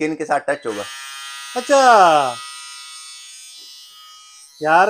Skin के साथ touch होगा अच्छा यार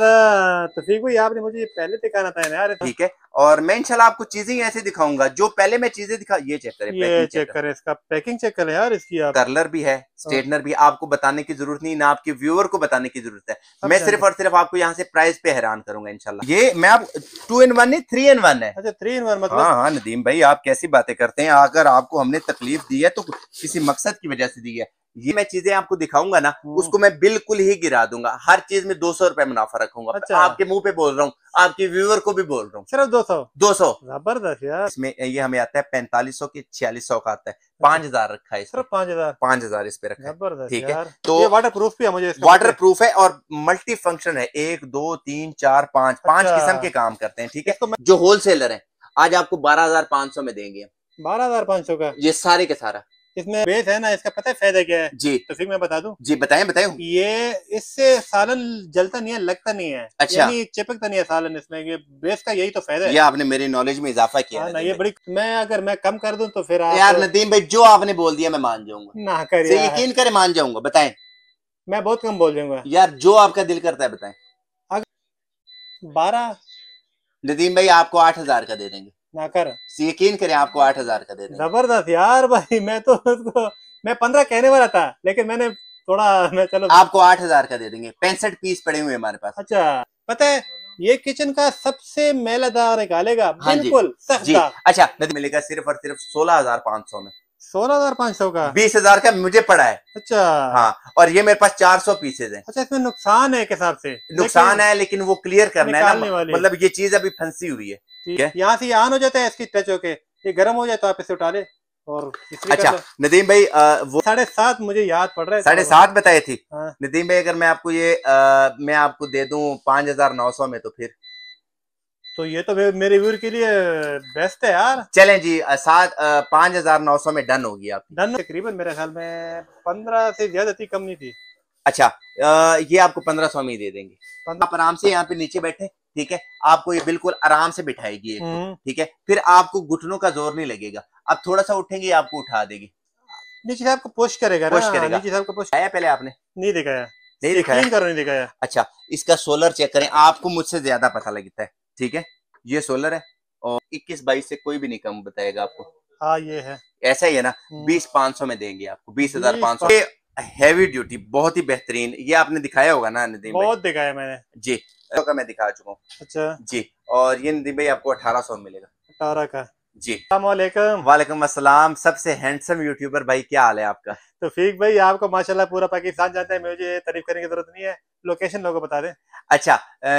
तफीक भाई आपने मुझे पहले दिखाना था यार ठीक है और मैं इंशाल्लाह आपको चीजें ऐसे दिखाऊंगा जो पहले मैं चीजें दिखा ये चेक करें ये पैकिंग चेक करें इसका पैकिंग चेक करें यार इसकी आप कर्लर भी है स्ट्रेटनर हाँ। भी आपको बताने की जरूरत नहीं ना आपके व्यूअर को बताने की जरूरत है मैं सिर्फ और सिर्फ आपको यहाँ से प्राइस पे हैरान करूंगा इनशाला ये मैं आप टू इन वन नहीं थ्री इन वन है अच्छा थ्री इन वन मतलब हाँ हाँ नदीम भाई आप कैसी बातें करते हैं अगर आपको हमने तकलीफ दी है तो किसी मकसद की वजह से दी है ये मैं चीजें आपको दिखाऊंगा ना हाँ। उसको मैं बिल्कुल ही गिरा दूंगा हर चीज में दो सौ रुपए मुनाफा रखूंगा अच्छा। आपके मुंह पे बोल रहा हूँ आपके व्यूअर को भी बोल रहा हूँ सिर्फ दो सौ दो सौ जबरदस्त यार इसमें ये हमें आता है पैंतालीस सौ की छियालीस सौ का आता है अच्छा। पांच हजार रखा है सिर्फ पांच हजार पांच हजार इस पे रखा है ठीक है तो वाटर प्रूफ भी है मुझे वाटर प्रूफ है और मल्टी फंक्शन है एक दो तीन चार पांच अच्छा। पांच किस्म के काम करते हैं ठीक है जो होलसेलर है आज आपको बारह हजार पांच सौ में देंगे बारह हजार पांच सौ का ये सारे के सारा इसमें बेस है ना इसका पता है फायदा क्या है जी तो फिर मैं बता दूं जी बताएं बताएं ये इससे सालन जलता नहीं है लगता नहीं है अच्छा यानी चिपकता नहीं है सालन इसमें ये बेस का यही तो फायदा है ये आपने मेरे नॉलेज में इजाफा किया हाँ ना ये बड़ी मैं अगर मैं कम कर दूं तो फिर यार नदीम भाई जो आपने बोल दिया मैं मान जाऊंगा ना कर यकीन करे मान जाऊंगा बताए मैं बहुत कम बोल जाऊंगा यार जो आपका दिल करता है बताए अगर बारह नदीम भाई आपको आठ हजार का दे देंगे ना कर तो यकीन करें आपको आठ हजार का दे जबरदस्त यार भाई मैं तो उसको मैं पंद्रह कहने वाला था लेकिन मैंने थोड़ा मैं चलो आपको आठ हजार का दे देंगे पैंसठ पीस पड़े हुए हमारे पास अच्छा पता है ये किचन का सबसे मेला दाग निकालेगा हाँ बिल्कुल हाँ अच्छा मिलेगा सिर्फ और सिर्फ सोलह हजार पाँच सौ में सोलह हजार पाँच सौ का बीस हजार का मुझे पड़ा है अच्छा हाँ और ये मेरे पास चार सौ पीसेज है अच्छा इसमें नुकसान है एक हिसाब से नुकसान है लेकिन वो क्लियर करना है मतलब ये चीज अभी फंसी हुई है यहाँ से ऑन हो जाता है इसकी टच होके ये गर्म हो जाए तो आप इसे उठा ले और अच्छा नदीम भाई वो साढ़े सात मुझे याद पड़ रहा है साढ़े सात बताई थी हाँ। नदीम भाई अगर मैं आपको ये आ, मैं आपको दे दूं पांच हजार नौ सौ में तो फिर तो ये तो मेरे व्यूर के लिए बेस्ट है यार चले जी सात पांच हजार नौ सौ में डन होगी आप डन तकरीबन मेरे ख्याल में पंद्रह से ज्यादा थी कम नहीं थी अच्छा ये आपको पंद्रह सौ में ही दे देंगे आप आराम से यहाँ पे नीचे बैठे ठीक है आपको ये बिल्कुल आराम से बिठाएगी हम्म। ठीक है फिर आपको घुटनों का जोर नहीं लगेगा आप थोड़ा सा उठेंगे आपको उठा देगी नीचे साहब को करेगा पोष करेगा नीचे आपको को आया पहले आपने नहीं दिखाया नहीं दिखाया नहीं दिखाया अच्छा इसका सोलर चेक करें आपको मुझसे ज्यादा पता लगता है ठीक है ये सोलर है और इक्कीस बाईस से कोई भी नहीं कम बताएगा आपको हाँ ये है ऐसा ही है ना हम्म। बीस पाँच सौ में देंगे आपको बीस हजार पाँच सौ हैवी ड्यूटी बहुत ही बेहतरीन ये आपने दिखाया होगा ना नदीम बहुत दिखाया मैंने जी तो का मैं दिखा चुका हूँ अच्छा जी और ये नदीम भाई आपको अठारह सौ मिलेगा अठारह का जी वालेकुम वालेकुम सबसे हैंडसम यूट्यूबर भाई क्या हाल है आपका तो फीक भाई आपको माशाल्लाह पूरा पाकिस्तान है मुझे तारीफ करने की जरूरत नहीं है लोकेशन लोगों को बता दें अच्छा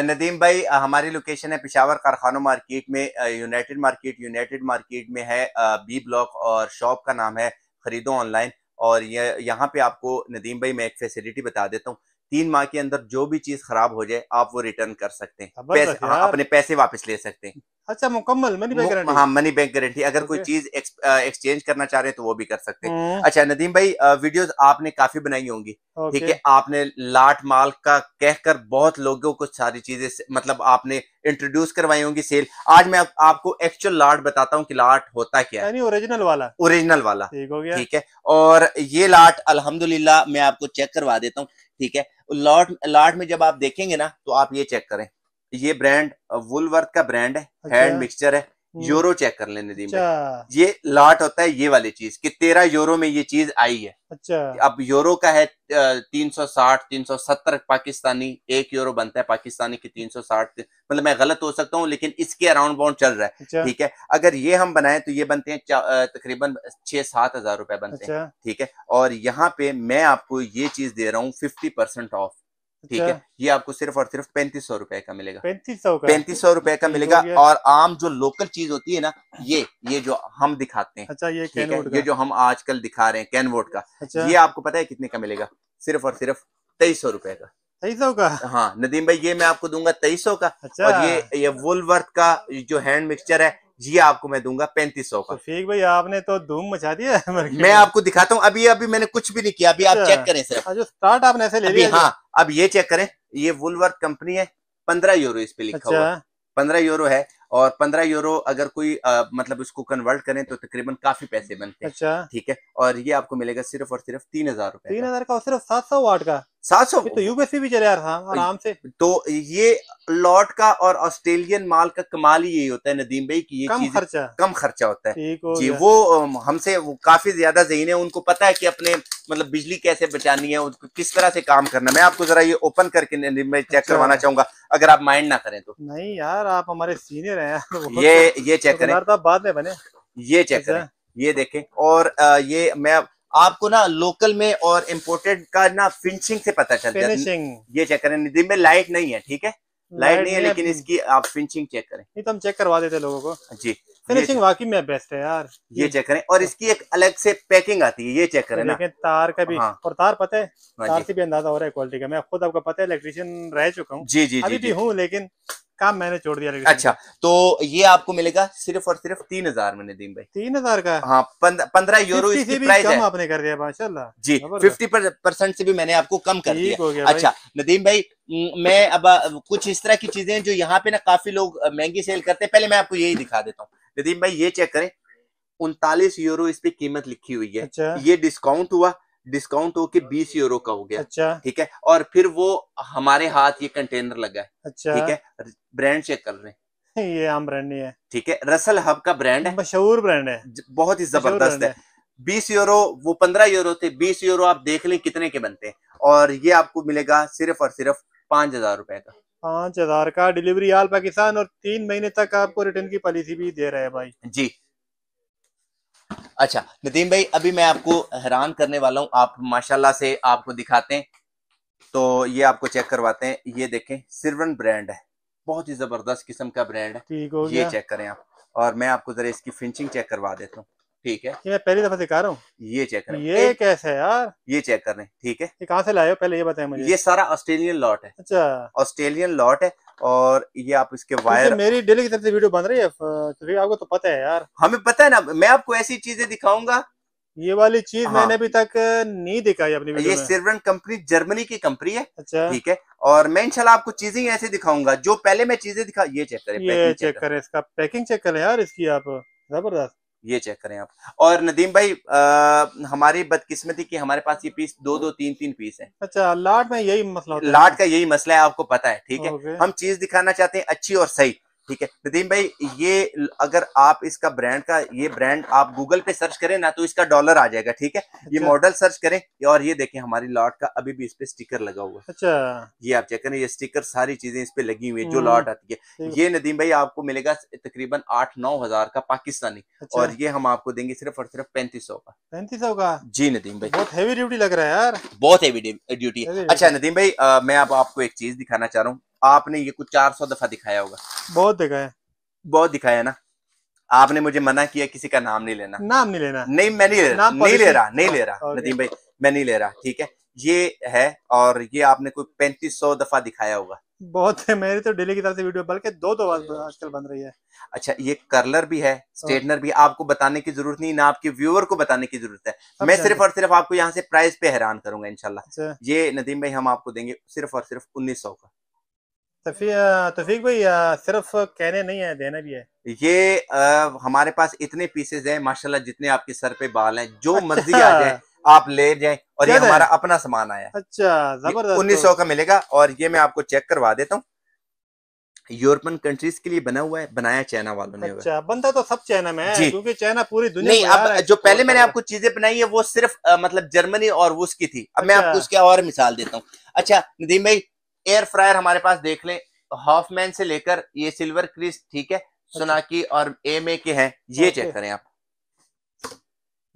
नदीम भाई हमारी लोकेशन है पिशावर कारखानों मार्केट में यूनाइटेड मार्केट यूनाइटेड मार्केट में है बी ब्लॉक और शॉप का नाम है खरीदो ऑनलाइन और ये यहाँ पे आपको नदीम भाई मैं एक फैसिलिटी बता देता हूँ तीन माह के अंदर जो भी चीज खराब हो जाए आप वो रिटर्न कर सकते हैं तो हाँ, अपने पैसे वापस ले सकते हैं अच्छा मुकम्मल मनी बैंक गारंटी हाँ मनी बैंक गारंटी अगर कोई चीज एक्सचेंज करना चाह रहे हैं तो वो भी कर सकते हैं हम्म। अच्छा नदीम भाई वीडियोस आपने काफी बनाई होंगी ठीक है आपने लाट माल का कहकर बहुत लोगों को सारी चीजें मतलब आपने इंट्रोड्यूस करवाई होंगी सेल आज मैं आप, आपको एक्चुअल लाट बताता हूँ कि लाट होता क्या है ओरिजिनल वाला ओरिजिनल वाला ठीक हो गया ठीक है और ये लाट अल्हम्दुलिल्लाह मैं आपको चेक करवा देता हूँ ठीक है लाट लाट में जब आप देखेंगे ना तो आप ये चेक करें ये ब्रांड वुलवर्थ का ब्रांड है अच्छा। हैंड मिक्सचर है यूरो हम्म। चेक कर लेने दी अच्छा। ये लाट होता है ये वाली चीज कि तेरह यूरो में ये चीज आई है अच्छा अब यूरो का है तीन सौ साठ तीन सौ सत्तर पाकिस्तानी एक यूरो बनता है पाकिस्तानी की तीन सौ साठ मतलब मैं गलत हो सकता हूँ लेकिन इसके अराउंड बाउंड चल रहा है अच्छा। ठीक है अगर ये हम बनाए तो ये बनते हैं तकरीबन छह सात हजार रुपए बनते हैं अच्छा। ठीक है और यहाँ पे मैं आपको ये चीज दे रहा हूँ फिफ्टी परसेंट ऑफ ठीक अच्छा। है ये आपको सिर्फ और सिर्फ पैंतीस सौ रुपए का मिलेगा पैंतीस सौ पैंतीस सौ रुपए का मिलेगा और आम जो लोकल चीज होती है ना ये ये जो हम दिखाते हैं अच्छा ये ठीक है ये जो हम आजकल दिखा रहे हैं कैनवोट का अच्छा। ये आपको पता है कितने का मिलेगा सिर्फ और सिर्फ तेईस सौ रुपए का तेईस सौ का हाँ नदीम भाई ये मैं आपको दूंगा तेईस का अच्छा। और ये ये वुलवर्थ का जो हैंड मिक्सचर है ये आपको मैं दूंगा पैंतीस सौ का ठीक भाई आपने तो धूम मचा दिया है मैं आपको दिखाता हूँ अभी अभी मैंने कुछ भी नहीं किया अभी आप चेक अच्छा। करें सर स्टार्ट आपने ऐसे ले लिया हाँ अब ये चेक करें ये वुलवर्थ कंपनी है पंद्रह यूरो इस पे लिखा अच्छा। हुआ पंद्रह यूरो है और पंद्रह यूरो अगर कोई आ, मतलब इसको कन्वर्ट करें तो तकरीबन काफी पैसे बनते हैं अच्छा ठीक है और ये आपको मिलेगा सिर्फ और सिर्फ तीन हजार रूपए तीन हजार का और सिर्फ सात सौ वाट का सात सौ तो यूपीएससी भी चले हाँ, आराम से तो ये लॉट का और ऑस्ट्रेलियन माल का कमाल ही यही होता है नदीम भाई की ये कम खर्चा कम खर्चा होता है हो जी वो हमसे काफी ज्यादा जहीन है उनको पता है कि अपने मतलब बिजली कैसे बचानी है उसको किस तरह से काम करना मैं आपको जरा ये ओपन करके नदीम भाई चेक अच्छा। करवाना चाहूंगा अगर आप माइंड ना करें तो नहीं यार आप हमारे सीनियर हैं यार ये तो ये चेक करें तो बाद में बने ये चेक करें ये देखें और ये मैं आपको ना लोकल में और इम्पोर्टेड का ना फिनिशिंग से पता चल जाता है ये चेक करें निधि में लाइट नहीं है ठीक है लाइट नहीं है लेकिन इसकी आप फिनिशिंग चेक करें नहीं तो हम चेक करवा देते लोगों को जी फिनिशिंग वाकई में बेस्ट है यार ये चेक करें और इसकी एक अलग से पैकिंग आती है ये चेक करें ना तार का भी हाँ। और तार पता है हाँ तार से भी अंदाजा हो रहा है क्वालिटी का मैं खुद आपको पता है इलेक्ट्रिशियन रह चुका हूँ जी जी अभी भी हूँ लेकिन काम मैंने छोड़ दिया अच्छा तो ये आपको मिलेगा सिर्फ और सिर्फ तीन हजार में नदीम भाई तीन हजार का हाँ पंद्रह यूरो इसकी प्राइस है आपने कर दिया माशाल्लाह जी फिफ्टी परसेंट से भी मैंने आपको कम कर दिया अच्छा नदीम भाई मैं अब कुछ इस तरह की चीजें जो यहाँ पे ना काफी लोग महंगी सेल करते हैं पहले मैं आपको यही दिखा देता हूँ नदीम भाई ये चेक करें उनतालीस यूरो इस पे कीमत लिखी हुई है अच्छा। ये डिस्काउंट हुआ डिस्काउंट होके बीस यूरो का हो गया अच्छा ठीक है और फिर वो हमारे हाथ ये कंटेनर लगा है अच्छा ठीक है ब्रांड चेक कर रहे हैं ये आम ब्रांड नहीं है ठीक है रसल हब का ब्रांड है मशहूर ब्रांड है बहुत ही जबरदस्त है बीस यूरो वो पंद्रह यूरो थे बीस यूरो आप देख लें कितने के बनते हैं और ये आपको मिलेगा सिर्फ और सिर्फ पांच हजार रुपए का पाँच हजार का डिलीवरी आल पाकिस्तान और तीन महीने तक आपको रिटर्न की पॉलिसी भी दे रहे हैं भाई जी अच्छा नदीम भाई अभी मैं आपको हैरान करने वाला हूँ आप माशाल्लाह से आपको दिखाते हैं तो ये आपको चेक करवाते हैं ये देखें सिरवन ब्रांड है बहुत ही जबरदस्त किस्म का ब्रांड है ये चेक करें आप और मैं आपको जरा इसकी फिनिशिंग चेक करवा देता हूँ ठीक है ये मैं पहली दफा दिखा रहा हूँ ये चेक कर ये कैसे है यार ये चेक कर रहे हैं ठीक है ये कहाँ से लाए हो पहले ये बताए मुझे ये सारा ऑस्ट्रेलियन लॉट है अच्छा ऑस्ट्रेलियन लॉट है और ये आप इसके वायर तो मेरी डेली की तरफ से वीडियो बन रही है आपको तो पता है यार हमें पता है ना मैं आपको ऐसी चीजें दिखाऊंगा ये वाली चीज हाँ। मैंने अभी तक नहीं दिखाई अपनी ये सिर्वन कंपनी जर्मनी की कंपनी है अच्छा ठीक है और मैं इंशाल्लाह आपको चीजें ऐसे दिखाऊंगा जो पहले मैं चीजें दिखा ये चेक करें ये चेक करें इसका पैकिंग चेक करें यार इसकी आप जबरदस्त ये चेक करें आप और नदीम भाई आ, हमारी बदकिस्मती की हमारे पास ये पीस दो दो तीन तीन पीस है अच्छा लाट में यही मसला लाट का यही मसला है आपको पता है ठीक है हम चीज दिखाना चाहते हैं अच्छी और सही ठीक है नदीम भाई ये अगर आप इसका ब्रांड का ये ब्रांड आप गूगल पे सर्च करें ना तो इसका डॉलर आ जाएगा ठीक है ये मॉडल अच्छा। सर्च करें और ये देखें हमारी लॉट का अभी भी इस पे स्टिकर लगा हुआ है अच्छा ये आप चेक करें ये स्टिकर सारी चीजें इस पे लगी हुई हम्म। है जो लॉट आती है ये नदीम भाई आपको मिलेगा तकरीबन आठ नौ हजार का पाकिस्तानी अच्छा। और ये हम आपको देंगे सिर्फ और सिर्फ पैंतीस सौ का पैंतीस सौ का जी नदीम भाई बहुत हैवी ड्यूटी लग रहा है यार बहुत हैवी ड्यूटी अच्छा नदीम भाई मैं अब आपको एक चीज दिखाना चाह रहा हूँ आपने ये कुछ चार सौ दफा दिखाया होगा बहुत दिखाया बहुत दिखाया ना आपने मुझे मना किया किसी का नाम नहीं लेना नाम नहीं लेना नहीं मैं नहीं ले रहा नहीं ले रहा नहीं ले रहा नदीम भाई मैं नहीं ले रहा ठीक है ये है और ये आपने कोई पैंतीस सौ दफा दिखाया होगा बहुत है मेरी तो डेली की तरफ से वीडियो बल्कि दो दो बार आजकल बन रही है अच्छा ये कर्लर भी है स्ट्रेटनर भी आपको बताने की जरूरत नहीं ना आपके व्यूअर को बताने की जरूरत है अच्छा। मैं सिर्फ और सिर्फ आपको यहाँ से प्राइस पे हैरान करूंगा इनशाला अच्छा। ये नदीम भाई हम आपको देंगे सिर्फ और सिर्फ उन्नीस सौ का तफीक भाई सिर्फ कहने नहीं है देने भी है ये आ, हमारे पास इतने पीसेज हैं माशाल्लाह जितने आपके सर पे बाल हैं जो अच्छा। मर्जी आ जाए आप ले जाए और ये हमारा अपना सामान आया अच्छा जबरदस्त उन्नीस सौ का मिलेगा और ये मैं आपको चेक करवा देता हूँ यूरोपियन कंट्रीज के लिए बना हुआ है बनाया चाइना वालों ने अच्छा बनता तो सब चाइना में है क्योंकि चाइना पूरी दुनिया नहीं अब जो पहले मैंने आपको चीजें बनाई है वो सिर्फ आ, मतलब जर्मनी और उसकी थी अब अच्छा। मैं आपको उसकी और मिसाल देता हूँ अच्छा नदीम भाई एयर फ्रायर हमारे पास देख लें हॉफमैन तो से लेकर ये सिल्वर क्रिस ठीक है सोनाकी अच्छा। और एम ए के हैं ये चेक करें आप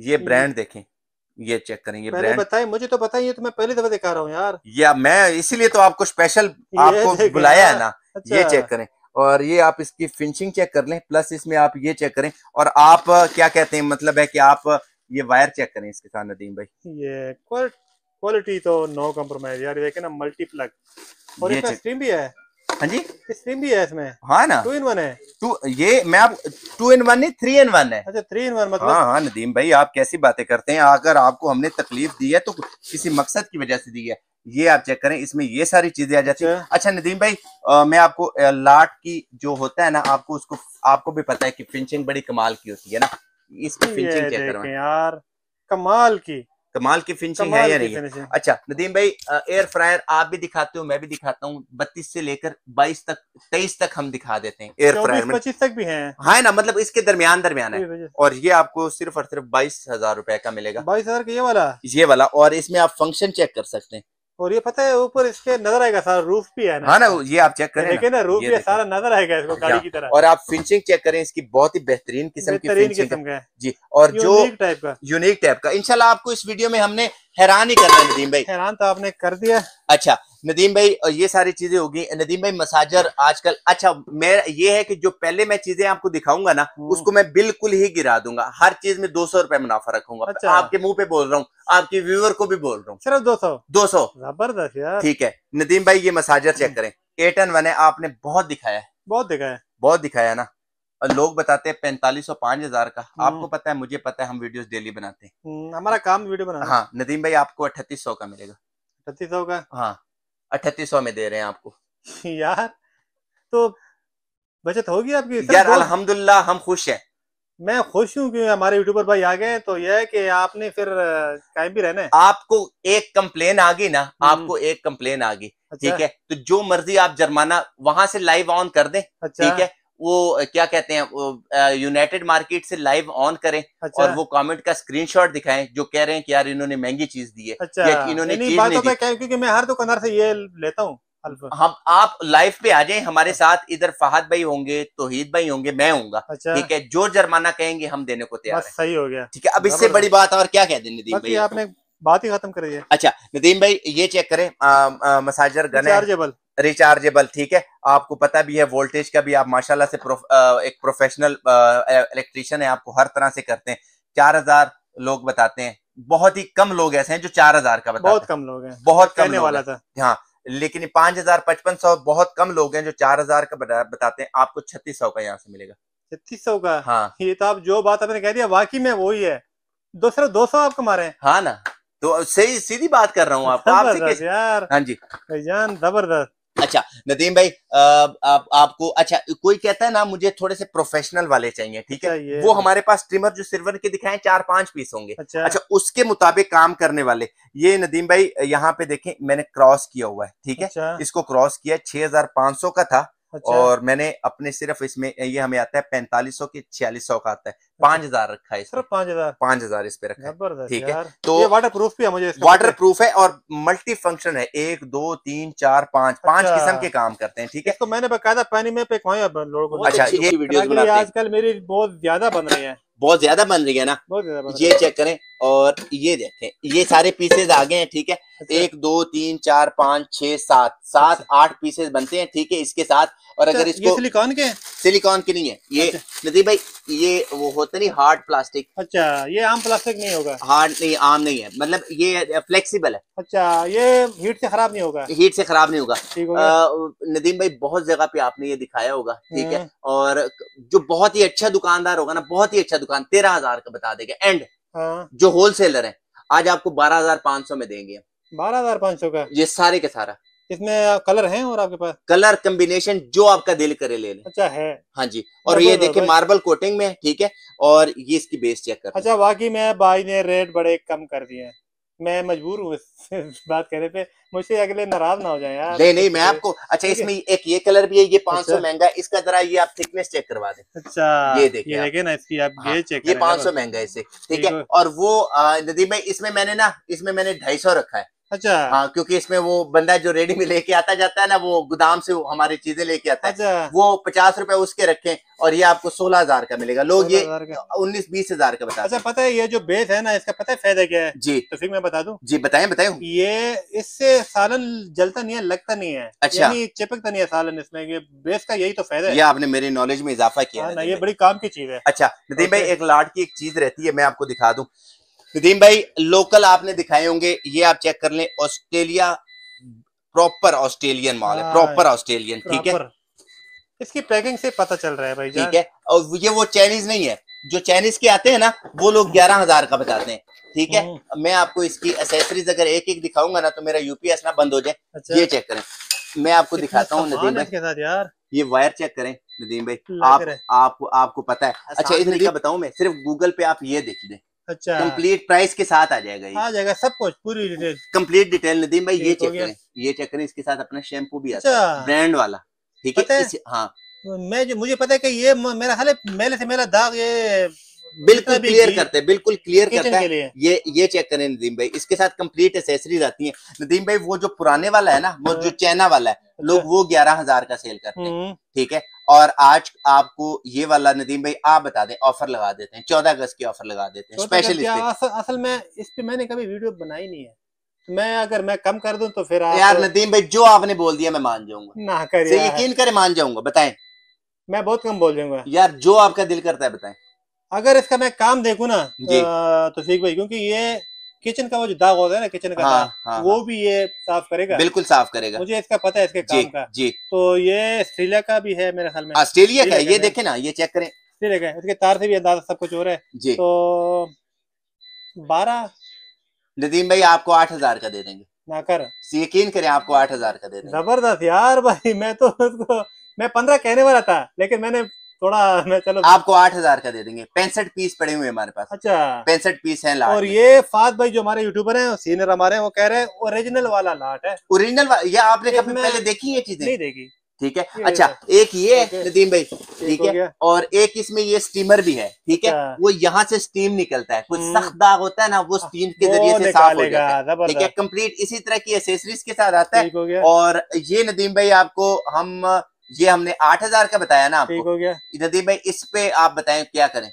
ये ब्रांड देखें ये चेक करें ये मैंने बताया मुझे तो बताइए तो मैं पहली दफा दिखा रहा हूँ यार या मैं इसीलिए तो आपको स्पेशल आपको बुलाया है हाँ, ना अच्छा। ये चेक करें और ये आप इसकी फिनिशिंग चेक कर लें प्लस इसमें आप ये चेक करें और आप क्या कहते हैं मतलब है कि आप ये वायर चेक करें इसके साथ नदीम भाई ये क्वालिटी तो नो कॉम्प्रोमाइज यार देखे ना मल्टीप्लग और इसमें स्ट्रीम भी है हाँ जी स्ट्रीम भी है इसमें हाँ ना टू इन वन है टू ये मैं आप टू इन वन नहीं थ्री इन वन है अच्छा थ्री इन वन मतलब हाँ हाँ नदीम भाई आप कैसी बातें करते हैं अगर आपको हमने तकलीफ दी है तो किसी मकसद की वजह से दी है ये आप चेक करें इसमें ये सारी चीजें आ जाती है अच्छा।, अच्छा नदीम भाई आ, मैं आपको लाट की जो होता है ना आपको उसको आपको भी पता है कि फिनिशिंग बड़ी कमाल की होती है ना इसकी फिनिशिंग चेक करो यार कमाल की कमाल की फिनिशिंग है या नहीं अच्छा नदीम भाई एयर फ्रायर आप भी दिखाते हो मैं भी दिखाता हूँ बत्तीस से लेकर बाईस तक तेईस तक हम दिखा देते हैं एयर फ्रायर में पच्चीस तक भी है हाँ ना मतलब इसके दरमियान दरमियान है और ये आपको सिर्फ और सिर्फ बाईस हजार रुपए का मिलेगा बाईस हजार का ये वाला ये वाला और इसमें आप फंक्शन चेक कर सकते हैं और ये पता है ऊपर इसके नजर आएगा सारा रूफ भी है ना हाँ ना ये आप चेक करें देखिए ना रूफ ये सारा नजर आएगा इसको गाड़ी की तरह और आप फिनिशिंग चेक करें इसकी बहुत ही बेहतरीन किस्म की फिनिशिंग है जी और जो टाइप का यूनिक टाइप का इनशाला आपको इस वीडियो में हमने हैरान ही करना नदीम भाई हैरान तो आपने कर दिया अच्छा नदीम भाई ये सारी चीजें होगी नदीम भाई मसाजर आजकल अच्छा मैं ये है कि जो पहले मैं चीजें आपको दिखाऊंगा ना हम्म। उसको मैं बिल्कुल ही गिरा दूंगा हर चीज में दो सौ रुपए मुनाफा रखूंगा अच्छा। आपके मुंह पे बोल रहा हूँ आपके व्यूअर को भी बोल रहा हूँ सिर्फ दो सौ दो सौ जबरदस्त यार ठीक है नदीम भाई ये मसाजर चेक हम्म। करें एट एन वन है आपने बहुत दिखाया है बहुत दिखाया बहुत दिखाया ना और लोग बताते हैं पैंतालीस सौ पांच हजार का हम्म। आपको पता है मुझे पता है हम वीडियोस डेली बनाते हैं हमारा काम वीडियो बनाना हाँ नदीम भाई आपको अठतीस सौ का मिलेगा अठतीस सौ का हाँ अठतीस सौ में दे रहे हैं आपको यार तो बचत होगी आपकी यार अल्हम्दुलिल्लाह हम खुश हैं मैं खुश हूँ क्योंकि हमारे यूट्यूबर भाई आ गए तो यह है कि आपने फिर कहीं भी रहना है आपको एक कंप्लेन आ गई ना हम्म। आपको एक कंप्लेन आ गई अच्छा। ठीक है तो जो मर्जी आप जुर्माना वहां से लाइव ऑन कर दें अच्छा। ठीक है वो क्या कहते हैं यूनाइटेड मार्केट से लाइव ऑन करें अच्छा। और वो कमेंट का स्क्रीनशॉट दिखाएं जो कह रहे हैं कि यार इन्होंने महंगी चीज दी है अच्छा। या इन्होंने चीज नहीं दी क्योंकि मैं हर दुकानदार से ये लेता हूँ हम आप लाइव पे आ जाएं हमारे साथ इधर फहद भाई होंगे तोहिद भाई होंगे मैं हूँ अच्छा। ठीक है जो जरमाना कहेंगे हम देने को तैयार सही हो गया ठीक है अब इससे बड़ी बात और क्या कह दें नदीम भाई आपने बात ही खत्म करिए अच्छा नदीम भाई ये चेक करें मसाजर गन चार्जेबल रिचार्जेबल ठीक है आपको पता भी है वोल्टेज का भी आप माशाल्लाह से प्रोफ, आ, एक प्रोफेशनल इलेक्ट्रिशियन है आपको हर तरह से करते हैं चार हजार लोग बताते हैं बहुत ही कम लोग ऐसे हैं जो चार हजार का बताते बहुत कम लोग हैं बहुत कम लोग वाला था हाँ लेकिन पांच हजार पचपन सौ बहुत कम लोग हैं जो चार हजार का बताते हैं आपको छत्तीस सौ का यहाँ से मिलेगा छत्तीस सौ का हाँ ये तो आप जो बात आपने कह दिया वाकई में वही है दो सर दो सौ आप कमा रहे हैं हाँ ना तो सही सीधी बात कर रहा हूँ आपको आपसे यार हाँ जी जबरदस्त अच्छा नदीम भाई आ, आप आपको अच्छा कोई कहता है ना मुझे थोड़े से प्रोफेशनल वाले चाहिए ठीक है अच्छा, वो हमारे पास ट्रिमर जो सिल्वर के दिखाए चार पांच पीस होंगे अच्छा अच्छा उसके मुताबिक काम करने वाले ये नदीम भाई यहाँ पे देखें मैंने क्रॉस किया हुआ है ठीक है अच्छा। इसको क्रॉस किया छह हजार पांच सौ का था अच्छा। और मैंने अपने सिर्फ इसमें ये हमें आता है पैंतालीस सौ के छियालीस सौ का आता है अच्छा। पांच हजार रखा है सिर्फ पांच हजार पांच हजार इस पे रखा है ठीक है तो वाटर प्रूफ भी है मुझे वाटर प्रूफ मतलब। है और मल्टी फंक्शन है एक दो तीन चार पांच पांच अच्छा। किस्म के काम करते हैं ठीक है तो मैंने बकायदा पानी में पे अच्छा ये वीडियो आजकल मेरी बहुत ज्यादा बन रही है बहुत ज्यादा बन रही है ना ये चेक करें और ये देखें ये सारे पीसेज आ गए हैं ठीक है अच्छा। एक दो तीन चार पाँच छह सात सात आठ पीसेज बनते हैं ठीक है इसके साथ और अगर इसको सिलिकॉन के सिलिकॉन के नहीं है ये नदी भाई ये वो हो बोलते नहीं हार्ड प्लास्टिक अच्छा ये आम प्लास्टिक नहीं होगा हार्ड नहीं आम नहीं है मतलब ये फ्लेक्सिबल uh, है अच्छा ये हीट से खराब नहीं होगा हीट से खराब नहीं होगा uh, नदीम भाई बहुत जगह पे आपने ये दिखाया होगा ठीक है हम्म। और जो बहुत ही अच्छा दुकानदार होगा ना बहुत ही अच्छा दुकान तेरह हजार का बता देगा हाँ। एंड जो होलसेलर है आज आपको बारह हजार पाँच सौ में देंगे बारह हजार पाँच सौ का ये सारे के सारा इसमें कलर हैं और आपके पास कलर कम्बिनेशन जो आपका दिल करे ले लें अच्छा है हाँ जी और ये देखिए मार्बल कोटिंग में ठीक है और ये इसकी बेस चेक कर अच्छा वाकई में भाई ने रेट बड़े कम कर दिए हैं मैं मजबूर हूँ बात रहे पे मुझसे अगले नाराज ना हो जाए यार नहीं नहीं मैं आपको अच्छा इसमें एक ये कलर भी है ये पाँच सौ अच्छा। महंगा इसका जरा ये आप थिकनेस चेक करवा दें अच्छा ये देखिए देखिए ना इसकी आप हाँ, ये चेक ये पाँच सौ महंगा इसे ठीक है और वो नदी में इसमें मैंने ना इसमें मैंने ढाई सौ रखा है अच्छा हाँ क्योंकि इसमें वो बंदा जो रेडी में लेके आता जाता है ना वो गोदाम से हमारी चीजें लेके आता है अच्छा। वो पचास रुपए उसके रखे और ये आपको सोलह हजार का मिलेगा लोग ये उन्नीस बीस हजार का बता अच्छा पता है ये जो बेस है ना इसका पता है फायदा क्या है जी तो फिर मैं बता दू जी बताए बताए ये इससे सालन जलता नहीं है लगता नहीं है अच्छा चिपकता नहीं है सालन इसमें ये बेस का यही तो फायदा है ये आपने मेरी नॉलेज में इजाफा किया हाँ ये बड़ी काम की चीज है अच्छा नदीम भाई एक लाट की एक चीज रहती है मैं आपको दिखा दूँ नदीम भाई लोकल आपने दिखाए होंगे ये आप चेक कर लें ऑस्ट्रेलिया प्रॉपर ऑस्ट्रेलियन मॉल है प्रॉपर हाँ, ऑस्ट्रेलियन ठीक है इसकी पैकिंग से पता चल रहा है भाई ठीक है और ये वो चाइनीज नहीं है जो चाइनीज के आते हैं ना वो लोग ग्यारह हजार का बताते हैं ठीक है हम्म। मैं आपको इसकी एसेसरीज अगर एक एक दिखाऊंगा ना तो मेरा यूपीएस ना बंद हो जाए अच्छा। ये चेक करें मैं आपको दिखाता हूँ नदीम भाई यार ये वायर चेक करें नदीम भाई आप, आपको आपको पता है अच्छा इस बताऊ मैं सिर्फ गूगल पे आप ये देख लें अच्छा कंप्लीट प्राइस के साथ आ जाएगा ये आ जाएगा सब कुछ पूरी डिटेल कंप्लीट डिटेल नदीम भाई ये चेक करें ये चेक करें इसके साथ अपना शैम्पू भी आता अच्छा। है ब्रांड वाला ठीक है हाँ मैं जो मुझे पता है कि ये मेरा हाल मेले से मेरा दाग ये बिल्कुल क्लियर करते हैं बिल्कुल क्लियर करता है ये ये चेक करें नदीम भाई इसके साथ कंप्लीट एसेसरीज आती है नदीम भाई वो जो पुराने वाला है ना वो हाँ। जो चैना वाला है अच्छा। लोग वो ग्यारह हजार का सेल करते हैं हम्म। ठीक है और आज आपको ये वाला नदीम भाई आप बता दें ऑफर लगा देते हैं चौदह अगस्त की ऑफर लगा देते हैं स्पेशल असल में इस पे मैंने कभी वीडियो बनाई नहीं है तो मैं अगर मैं कम कर दूं तो फिर आप यार नदीम भाई जो आपने बोल दिया मैं मान जाऊंगा ना करिए यकीन करे मान जाऊंगा बताएं मैं बहुत कम बोल जाऊंगा यार जो आपका दिल करता है बताएं अगर इसका मैं काम देखू ना तो ठीक भाई क्योंकि ये किचन का वो जो दाग होता है ना किचन का हाँ, दाग हाँ, वो हाँ। भी ये साफ करेगा बिल्कुल साफ करेगा मुझे इसका पता है इसके काम जी, का जी तो ये ऑस्ट्रेलिया का भी है मेरे ख्याल में ऑस्ट्रेलिया का ये देखे ना ये चेक करें ऑस्ट्रेलिया का इसके तार से भी अंदाजा सब कुछ हो रहा है जी तो बारह नदीम भाई आपको आठ हजार का दे देंगे ना कर तो यकीन करें आपको आठ हजार का दे देंगे जबरदस्त यार भाई मैं तो उसको मैं पंद्रह कहने वाला था लेकिन मैंने थोड़ा मैं चलो आपको आठ हजार का दे देंगे पैंसठ पीस पड़े हुए हमारे पास अच्छा पैंसठ पीस है लाट और ये फात भाई जो हमारे यूट्यूबर हैं सीनियर हमारे वो कह रहे हैं ओरिजिनल वाला लाट है ओरिजिनल ये आपने कभी पहले देखी ये चीजें नहीं देखी ठीक है अच्छा एक ये नदीम भाई ठीक है और एक इसमें ये स्टीमर भी है ठीक है अच्छा। वो यहाँ से स्टीम निकलता है कुछ हम्म। सख्त दाग होता है ना वो स्टीम के जरिए से साफ हो जाता है ठीक है कंप्लीट इसी तरह की एसेसरीज के साथ आता है और ये नदीम भाई आपको हम ये हमने आठ हजार का बताया ना आपको ठीक भाई इस पे आप बताएं क्या करें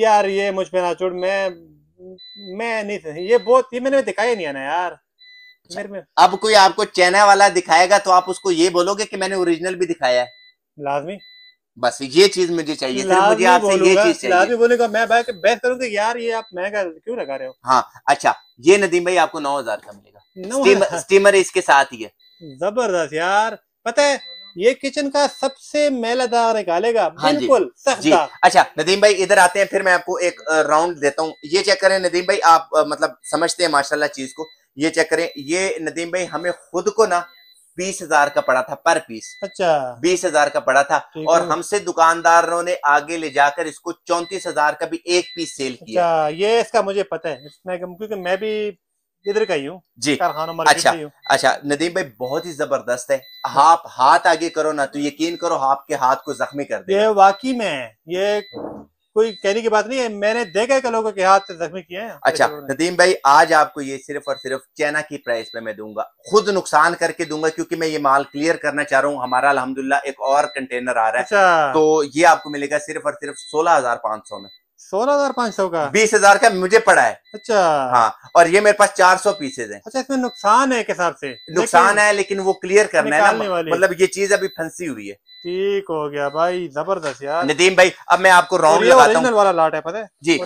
यार ये मुझ पे ना छोड़ मैं मैं नहीं ये बहुत ये मैंने दिखाया नहीं है ना यार अच्छा, मेरे में अब कोई आपको चैना वाला दिखाएगा तो आप उसको ये बोलोगे कि मैंने ओरिजिनल भी दिखाया है लाजमी बस ये चीज मुझे चाहिए सिर्फ मुझे आपसे ये चीज चाहिए लाजमी बोलेगा मैं बाइक बहस करूंगा यार ये आप महंगा क्यों लगा रहे हो हाँ अच्छा ये नदीम भाई आपको नौ हजार का मिलेगा स्टीमर इसके साथ ही है जबरदस्त यार पता है ये किचन का सबसे मैलादार निकालेगा हाँ बिल्कुल जी, अच्छा नदीम भाई इधर आते हैं फिर मैं आपको एक राउंड देता हूँ ये चेक करें नदीम भाई आप मतलब समझते हैं माशाल्लाह चीज को ये चेक करें ये नदीम भाई हमें खुद को ना बीस हजार का पड़ा था पर पीस अच्छा बीस हजार का पड़ा था और हमसे दुकानदारों ने आगे ले जाकर इसको चौंतीस हजार का भी एक पीस सेल किया अच्छा, ये इसका मुझे पता है इसमें क्योंकि मैं भी इधर का ही हूँ जी अच्छा अच्छा नदीम भाई बहुत ही जबरदस्त है आप हाथ आगे करो ना तो यकीन करो आपके हाथ को जख्मी कर दे वाकई में ये कोई कहने की बात नहीं है मैंने देखा है लोगों के हाथ जख्मी किए हैं अच्छा नदीम भाई आज आपको ये सिर्फ और सिर्फ चैना की प्राइस पे मैं दूंगा खुद नुकसान करके दूंगा क्योंकि मैं ये माल क्लियर करना चाह रहा हूँ हमारा अलहमदुल्ला एक और कंटेनर आ रहा है अच्छा। तो ये आपको मिलेगा सिर्फ और सिर्फ सोलह हजार पांच सौ में सोलह हजार पाँच सौ का बीस हजार का मुझे पड़ा है अच्छा हाँ और ये मेरे पास चार सौ पीसेज है अच्छा इसमें नुकसान है के हिसाब से नुकसान है लेकिन वो क्लियर करना है ना मतलब ये चीज अभी फंसी हुई है ठीक हो गया भाई जबरदस्त यार नदीम भाई अब मैं आपको रॉन्ग लगाता हूँ वाला लाट है पता है जी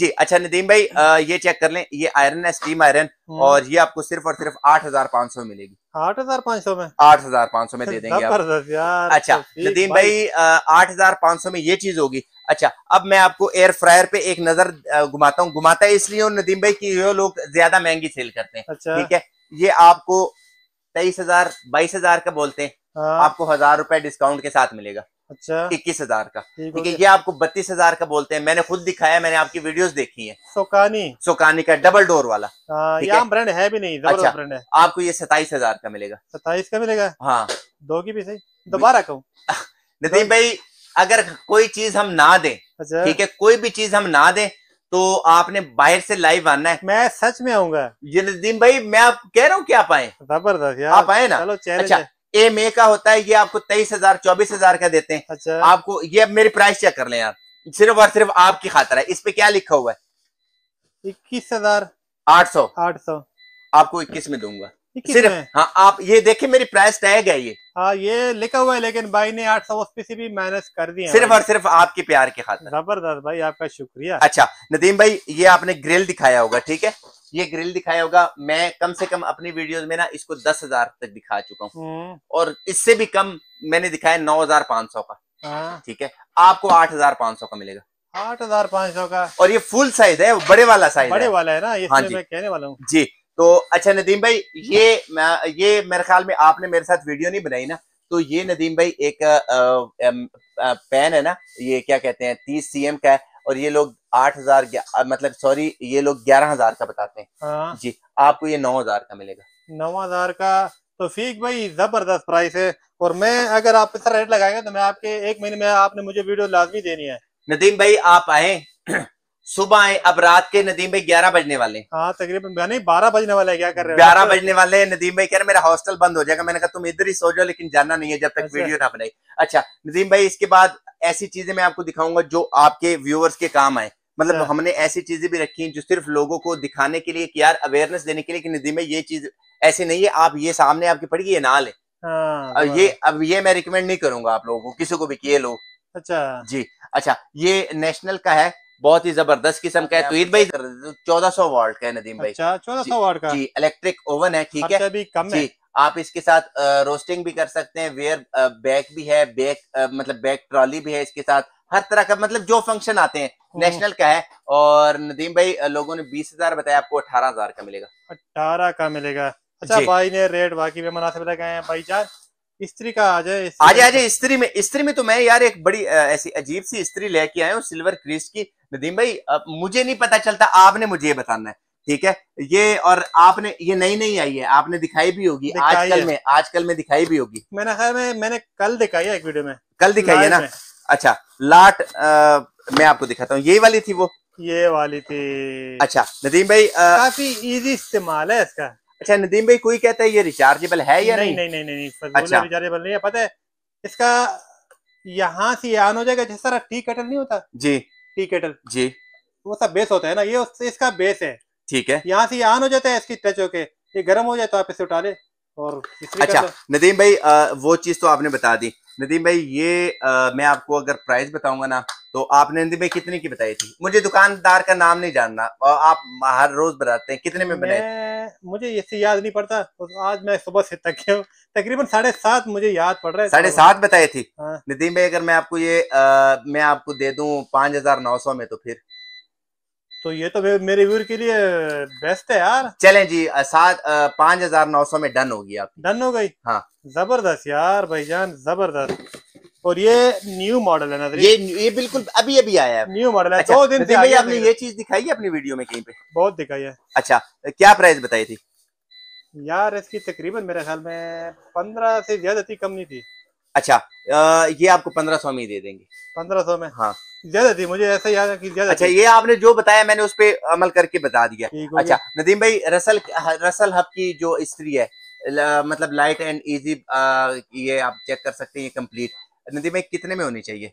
जी अच्छा नदीम भाई आ, ये चेक कर लें ये आयरन है स्टीम हम्म। आयरन और ये आपको सिर्फ और सिर्फ आठ हजार पाँच सौ मिलेगी आठ हजार पाँच सौ में आठ हजार पाँच सौ में दे देंगे जबरदस्त यार अच्छा तो नदीम भाई आठ हजार पाँच सौ में ये चीज होगी अच्छा अब मैं आपको एयर फ्रायर पे एक नजर घुमाता हूँ घुमाता है इसलिए नदीम भाई की ये लोग ज्यादा महंगी सेल करते हैं अच्छा। ठीक है ये आपको तेईस हजार बाईस हजार का बोलते हैं हाँ। आपको हजार रुपए डिस्काउंट के साथ मिलेगा अच्छा इक्कीस हजार का ठीक है ये आपको बत्तीस हजार का बोलते हैं मैंने खुद दिखाया मैंने आपकी वीडियोस देखी है सोकानी सोकानी का डबल डोर वाला यहाँ ब्रांड है भी नहीं अच्छा ब्रांड है आपको ये सताइस हजार का मिलेगा सताइस का मिलेगा हाँ दो की भी सही दोबारा कहूँ नितिन भाई अगर कोई चीज हम ना दे अच्छा। ठीक है कोई भी चीज हम ना दे तो आपने बाहर से लाइव आना है मैं सच में आऊंगा ये नदीम भाई मैं आप कह रहा हूँ क्या आप आए जबरदस्त आप आए ना चलो अच्छा ए मे का होता है ये आपको तेईस हजार चौबीस हजार का देते हैं अच्छा आपको ये मेरी प्राइस चेक कर ले यार सिर्फ और सिर्फ आपकी खातर है इस पे क्या लिखा हुआ है इक्कीस हजार आठ सौ आठ सौ आपको इक्कीस में दूंगा सिर्फ हाँ आप ये देखिए मेरी प्राइस टैग है ये हाँ ये लिखा हुआ है लेकिन भाई ने आठ सौ से भी माइनस कर दिया सिर्फ और सिर्फ आपके प्यार के खातिर जबरदस्त भाई आपका शुक्रिया अच्छा नदीम भाई ये आपने ग्रिल दिखाया होगा ठीक है ये ग्रिल दिखाया होगा मैं कम से कम अपनी वीडियोस में ना इसको दस हजार तक दिखा चुका हूँ हम्म। और इससे भी कम मैंने दिखाया नौ हजार पांच सौ का हाँ। ठीक है आपको आठ हजार पांच सौ का मिलेगा आठ हजार पाँच सौ का और ये फुल साइज है बड़े वाला साइज बड़े है। वाला है ना ये हाँ जी मैं कहने वाला हूँ जी तो अच्छा नदीम भाई ये ये मेरे ख्याल में आपने मेरे साथ वीडियो नहीं बनाई ना तो ये नदीम भाई एक पेन है ना ये क्या कहते हैं तीस सी का है और ये लोग आठ हजार मतलब सॉरी ये लोग ग्यारह हजार का बताते हैं हाँ। जी आपको ये नौ हजार का मिलेगा नौ हजार का तो फीक भाई जबरदस्त प्राइस है और मैं अगर आप इतना रेट लगाएंगे तो मैं आपके एक महीने में आपने मुझे वीडियो लाजमी देनी है नदीम भाई आप आए सुबह आए अब रात के नदीम भाई ग्यारह बजने वाले हाँ तकरीबन नहीं बारह बजने वाले क्या कर रहे हैं ग्यारह बजने वाले हैं नदीम भाई कह रहे मेरा हॉस्टल बंद हो जाएगा मैंने कहा तुम इधर ही सो जाओ लेकिन जाना नहीं है जब तक अच्छा। वीडियो ना बनाई अच्छा नदीम भाई इसके बाद ऐसी चीजें मैं आपको दिखाऊंगा जो आपके व्यूअर्स के काम आए मतलब हाँ। हमने ऐसी चीजें भी रखी हैं जो सिर्फ लोगों को दिखाने के लिए कि यार अवेयरनेस देने के लिए कि निधि में ये चीज ऐसे नहीं है आप ये सामने आपकी पड़ी ये ना ले हाँ, अब ये अब ये मैं रिकमेंड नहीं करूंगा आप लोगों को किसी को भी किए लोग लो अच्छा जी अच्छा ये नेशनल का है बहुत ही जबरदस्त किस्म का है तो भाई अच्छा। चौदह सौ वॉल्ट का है नदीम भाई अच्छा चौदह सौ वॉल्ट का जी इलेक्ट्रिक ओवन है ठीक है कम है आप इसके साथ रोस्टिंग भी कर सकते हैं वेयर बैक भी है बैक मतलब बैक ट्रॉली भी है इसके साथ हर तरह का मतलब जो फंक्शन आते हैं नेशनल हम्म। का है और नदीम भाई लोगों ने बीस हजार बताया आपको अठारह हजार का मिलेगा अठारह का मिलेगा अच्छा भाई ने रेट बाकी में मुनासिब लगाए हैं भाई जान स्त्री का आ जाए आ जाए आ जाए स्त्री में स्त्री में तो मैं यार एक बड़ी ऐसी अजीब सी स्त्री लेके आया हूँ सिल्वर क्रिस्ट की नदीम भाई मुझे नहीं पता चलता आपने मुझे ये बताना है ठीक है ये और आपने ये नई नई आई है आपने दिखाई भी होगी आजकल में आजकल में दिखाई भी होगी मैंने ख्याल में मैंने कल दिखाई है एक वीडियो में कल दिखाई है ना अच्छा लाट आ, मैं आपको दिखाता हूँ ये वाली थी वो ये वाली थी अच्छा नदीम भाई आ, काफी इजी इस्तेमाल है इसका अच्छा नदीम भाई कोई कहता है ये रिचार्जेबल है या नहीं नहीं नहीं नहीं, अच्छा रिचार्जेबल नहीं है पता है इसका यहाँ से ऑन हो जाएगा जैसा टी केटल नहीं होता जी टी केटल जी वो सब बेस होता है ना ये इसका बेस है ठीक है यहाँ से ऑन हो जाता है इसकी टच होके ये गर्म हो जाए तो आप इसे उठा ले और अच्छा नदीम भाई वो चीज तो आपने बता दी नदीम भाई ये आ, मैं आपको अगर प्राइस बताऊंगा ना तो आपने नदीम भाई कितने की बताई थी मुझे दुकानदार का नाम नहीं जानना और आप हर रोज बताते हैं कितने में बने मुझे इससे याद नहीं पड़ता तो आज मैं सुबह से तक तकरीबन साढ़े सात मुझे याद पड़ रहा है साढ़े सात बताई थी हाँ। नदीम भाई अगर मैं आपको ये आ, मैं आपको दे दू पांच में तो फिर तो ये तो मेरे व्यूर के लिए बेस्ट है यार चले जी सात पांच हजार नौ सौ में डन होगी आप डन हो गई हाँ जबरदस्त यार भाई जान जबरदस्त और ये न्यू मॉडल है ना ये ये बिल्कुल अभी अभी आया है न्यू मॉडल है अच्छा, दो दिन से भाई आपने ये चीज दिखाई है अपनी वीडियो में कहीं पे बहुत दिखाई है अच्छा क्या प्राइस बताई थी यार इसकी तकरीबन मेरे ख्याल में पंद्रह से ज्यादा थी कम नहीं थी अच्छा ये आपको पंद्रह सौ में ही दे देंगे पंद्रह सौ में हाँ ज्यादा थी मुझे ऐसा याद है कि ज्यादा अच्छा ये आपने जो बताया मैंने उस पर अमल करके बता दिया अच्छा नदीम भाई रसल रसल हब की जो स्त्री है ल, मतलब लाइट एंड इजी ये आप चेक कर सकते हैं ये कंप्लीट नदीम भाई कितने में होनी चाहिए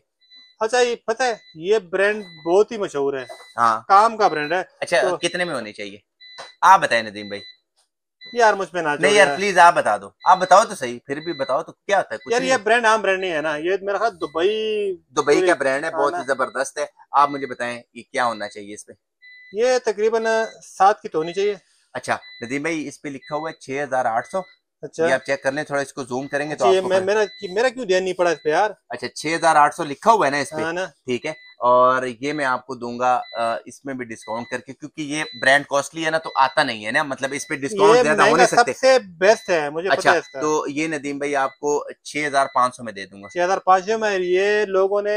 अच्छा ये पता है ये ब्रांड बहुत ही मशहूर है हाँ काम का ब्रांड है अच्छा तो, कितने में होनी चाहिए आप बताए नदीम भाई यार मुझ पे ना नहीं यार प्लीज आप बता दो आप बताओ तो सही फिर भी बताओ तो क्या होता है कुछ यार ये ब्रांड आम ब्रांड नहीं है ना ये मेरा ख्याल दुबई दुबई का ब्रांड है बहुत ही जबरदस्त है आप मुझे बताएं ये क्या होना चाहिए इस पे ये तकरीबन सात की तो होनी चाहिए अच्छा नदीम भाई इस पे लिखा हुआ है छह हजार आठ सौ अच्छा ये आप चेक कर लें थोड़ा इसको जूम करेंगे तो अच्छा, आपको मैं, मेरा मेरा क्यों ध्यान नहीं पड़ा इस पे यार अच्छा छह हजार आठ सौ लिखा हुआ है ना इस पे हाँ ठीक है और ये मैं आपको दूंगा इसमें भी डिस्काउंट करके क्योंकि ये ब्रांड कॉस्टली है ना तो आता नहीं है ना मतलब इस पे डिस्काउंट ज्यादा हो नहीं सकते सबसे बेस्ट है मुझे अच्छा पता है इसका। तो ये नदीम भाई आपको छह हजार पाँच सौ में दे दूंगा छह हजार पाँच सौ में ये लोगों ने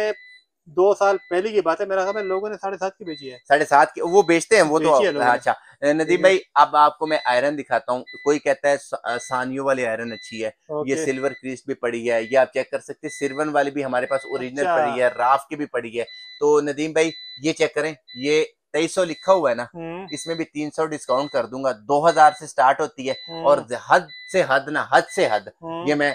दो साल पहले की बात है मेरा ख्याल लोगों ने साढ़े सात की बेची है साढ़े सात की वो बेचते हैं वो तो हाँ, अच्छा नदीम भाई अब आपको मैं आयरन दिखाता हूँ कोई कहता है सानियो वाली आयरन अच्छी है ये सिल्वर क्रीस भी पड़ी है ये आप चेक कर सकते हैं सिरवन वाली भी हमारे पास ओरिजिनल अच्छा। पड़ी है राफ की भी पड़ी है तो नदीम भाई ये चेक करें ये तेईस लिखा हुआ है ना हम्म। इसमें भी तीन डिस्काउंट कर दूंगा दो से स्टार्ट होती है हम्म। और हद से हद ना हद से हद हाँ। ये मैं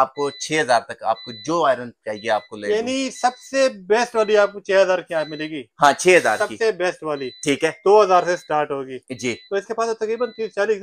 आपको छह हजार तक आपको जो आयरन चाहिए आपको ले यानी सबसे बेस्ट वाली आपको छह हजार की मिलेगी हाँ छह हजार सबसे बेस्ट वाली ठीक है दो हजार से स्टार्ट होगी जी तो इसके पास तो तकरीबन चालीस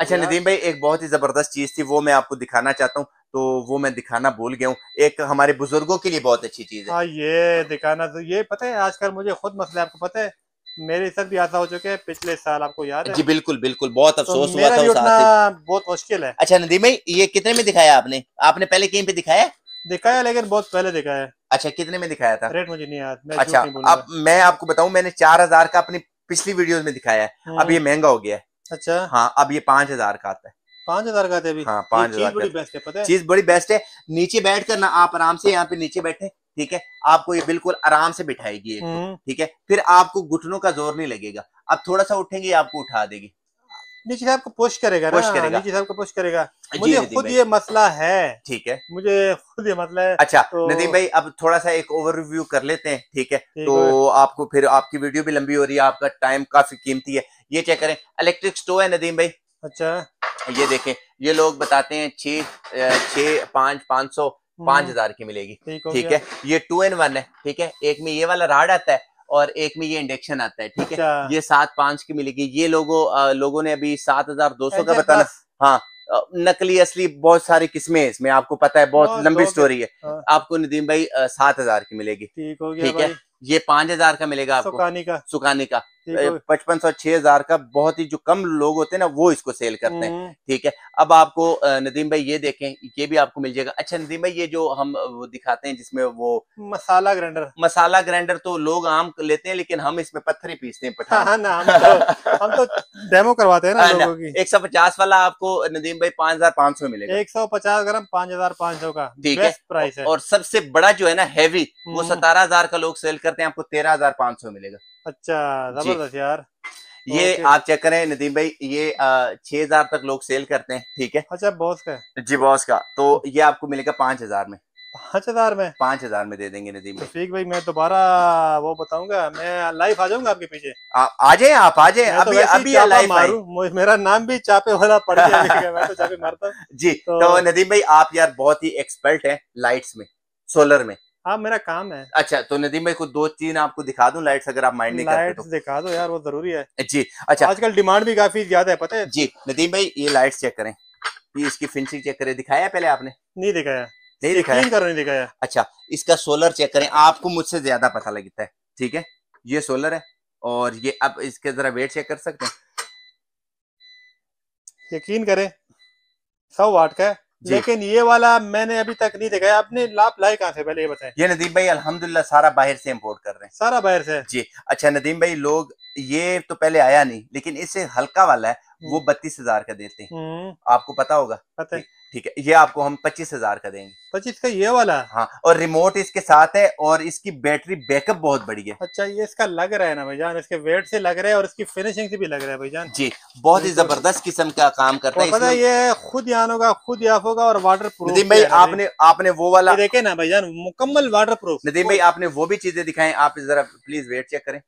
अच्छा तो नदीम भाई एक बहुत ही जबरदस्त चीज थी वो मैं आपको दिखाना चाहता हूँ तो वो मैं दिखाना भूल गया हूँ एक हमारे बुजुर्गों के लिए बहुत अच्छी चीज है हाँ ये दिखाना तो ये पता है आजकल मुझे खुद मसला आपको पता है मेरे साथ भी ऐसा हो चुका है पिछले साल आपको याद है जी बिल्कुल बिल्कुल बहुत तो अफसोस तो हुआ था उस बहुत मुश्किल है अच्छा नदी में ये कितने में दिखाया आपने आपने पहले कहीं पे दिखाया दिखाया लेकिन बहुत पहले दिखाया अच्छा कितने में दिखाया था रेट मुझे नहीं याद अच्छा अब मैं आपको बताऊं मैंने चार हजार का अपनी पिछली वीडियो में दिखाया है अब हाँ। ये महंगा हो गया है अच्छा हाँ अब ये पांच हजार का आता है पांच हजार का अभी हाँ पांच हजार चीज बड़ी बेस्ट है नीचे बैठ कर ना आप आराम से यहाँ पे नीचे बैठे ठीक है आपको ये बिल्कुल आराम से बिठाएगी तो, हम्म। ठीक है फिर आपको घुटनों का जोर नहीं लगेगा आप थोड़ा सा उठेंगे आपको उठा देगी नीचे साहब को पुश करेगा पुश करेगा नीचे साहब को पुश करेगा मुझे खुद ये मसला है ठीक है मुझे खुद ये मसला है अच्छा तो... नदीम भाई अब थोड़ा सा एक ओवरव्यू कर लेते हैं ठीक है तो आपको फिर आपकी वीडियो भी लंबी हो रही है आपका टाइम काफी कीमती है ये चेक करें इलेक्ट्रिक स्टोव है नदीम भाई अच्छा ये देखें ये लोग बताते हैं छः छः पाँच पाँच सौ पांच हम्म। हजार की मिलेगी ठीक है ये टू एन वन है ठीक है एक में ये वाला राड आता है और एक में ये इंडक्शन आता है ठीक है अच्छा। ये सात पांच की मिलेगी ये लोगों लोगों ने अभी सात हजार दो सौ का अच्छा, बताना हाँ नकली असली बहुत सारी किस्में इसमें आपको पता है बहुत लंबी स्टोरी है हाँ। आपको नदीम भाई सात हजार की मिलेगी ठीक हो गया ठीक है ये पांच हजार का मिलेगा आपको सुकानी का सुकानी का पचपन सौ छह हजार का बहुत ही जो कम लोग होते हैं ना वो इसको सेल करते हैं हम्म। ठीक है अब आपको नदीम भाई ये देखें ये भी आपको मिल जाएगा अच्छा नदीम भाई ये जो हम दिखाते हैं जिसमें वो मसाला ग्राइंडर मसाला ग्राइंडर तो लोग आम लेते हैं लेकिन हम इसमें पत्थर ही पीसते हैं हाँ, ना, हम, तो, हम तो डेमो करवाते हैं ना, हाँ, एक सौ पचास वाला आपको नदीम भाई पांच हजार पाँच सौ मिलेगा एक सौ पचास ग्राम पाँच हजार पाँच सौ का ठीक है प्राइस है और सबसे बड़ा जो है ना हैवी वो हम्म। सतारह हजार का लोग सेल करते हैं आपको तेरह हजार पाँच सौ मिलेगा अच्छा जबरदस्त यार ये आप चेक करें नदीम भाई ये छह हजार तक लोग सेल करते हैं ठीक है अच्छा बॉस का जी बॉस का तो ये आपको मिलेगा पांच हजार में पांच हजार में पांच हजार में दे देंगे नदीम भाई ठीक भाई मैं दोबारा वो बताऊंगा मैं लाइव आ जाऊंगा आपके पीछे आ, आ जाए आप आ जाए अभी तो अभी लाइव मेरा नाम भी चापे वाला पड़ गया तो जी तो, तो, नदीम भाई आप यार बहुत ही एक्सपर्ट है लाइट्स में सोलर में हाँ मेरा काम है अच्छा तो नदीम भाई को दो तीन आपको दिखा दूं लाइट्स अगर आप माइंड नहीं करते तो दिखा दो यार वो जरूरी है जी अच्छा आजकल डिमांड भी काफी ज्यादा है पता है जी नदीम भाई ये लाइट्स चेक करें ये इसकी फिनिशिंग चेक करें दिखाया पहले आपने नहीं दिखाया नहीं दिखाया करो नहीं दिखाया अच्छा इसका सोलर चेक करें आपको मुझसे ज्यादा पता लगता है ठीक है ये सोलर है और ये अब इसके जरा वेट चेक कर सकते हैं यकीन करें सौ वाट का है लेकिन ये वाला मैंने अभी तक नहीं देखा आपने लाभ लाए कहाँ से पहले ये बताएं ये नदीम भाई अल्हम्दुलिल्लाह सारा बाहर से इम्पोर्ट कर रहे हैं सारा बाहर से जी अच्छा नदीम भाई लोग ये तो पहले आया नहीं लेकिन इससे हल्का वाला है वो हम्म। बत्तीस हजार का देते हैं हम्म। आपको पता होगा पता है ठीक है ये आपको हम पच्चीस हजार का देंगे पच्चीस का ये वाला हाँ और रिमोट इसके साथ है और इसकी बैटरी बैकअप बहुत बड़ी है अच्छा ये इसका लग रहा है ना भाईजान इसके वेट से लग रहा है और इसकी फिनिशिंग से भी लग रहा है भाईजान जी बहुत ही जबरदस्त किस्म का काम करता है पता ये खुद यान होगा खुद याफ होगा और वाटर प्रूफ नदीम भाई आपने आपने वो वाला देखे ना भाईजान मुकम्मल वाटर प्रूफ नदीम भाई आपने वो भी चीजें दिखाई आप जरा प्लीज वेट चेक करें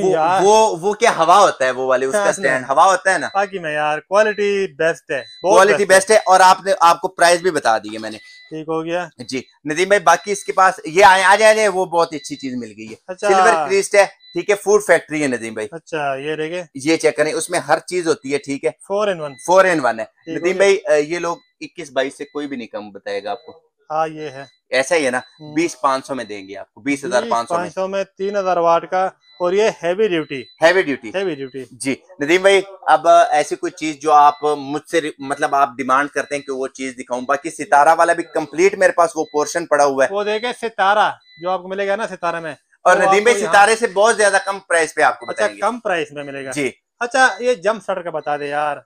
वो, वो वो क्या हवा होता है वो वाले उसका स्टैंड हवा होता है ना बाकी में यार क्वालिटी बेस्ट है क्वालिटी बेस्ट है और आपने आपको प्राइस भी बता दी है मैंने ठीक हो गया जी नदीम भाई बाकी इसके पास ये आ जाए आ जाए वो बहुत अच्छी चीज मिल गई है सिल्वर अच्छा। क्रिस्ट है ठीक है फूड फैक्ट्री है नदीम भाई अच्छा ये देखे ये चेक करें उसमें हर चीज होती है ठीक है four in one four in one है नदीम भाई ये लोग इक्कीस बाईस से कोई भी नहीं कम बताएगा आपको हाँ ये है ऐसा ही है ना हम्म। बीस पाँच सौ में देंगे आपको बीस हजार पाँच सौ में तीन हजार वाट का और ये heavy duty heavy duty heavy duty जी नदीम भाई अब ऐसी कोई चीज जो आप मुझसे मतलब आप डिमांड करते हैं कि वो चीज दिखाऊं बाकी सितारा वाला भी कंप्लीट मेरे पास वो पोर्शन पड़ा हुआ है वो देखे सितारा जो आपको मिलेगा ना सितारा में और तो नदीम भाई सितारे से बहुत ज्यादा कम प्राइस पे आपको अच्छा कम प्राइस में मिलेगा जी अच्छा ये जम स्टार्टर का बता दे यार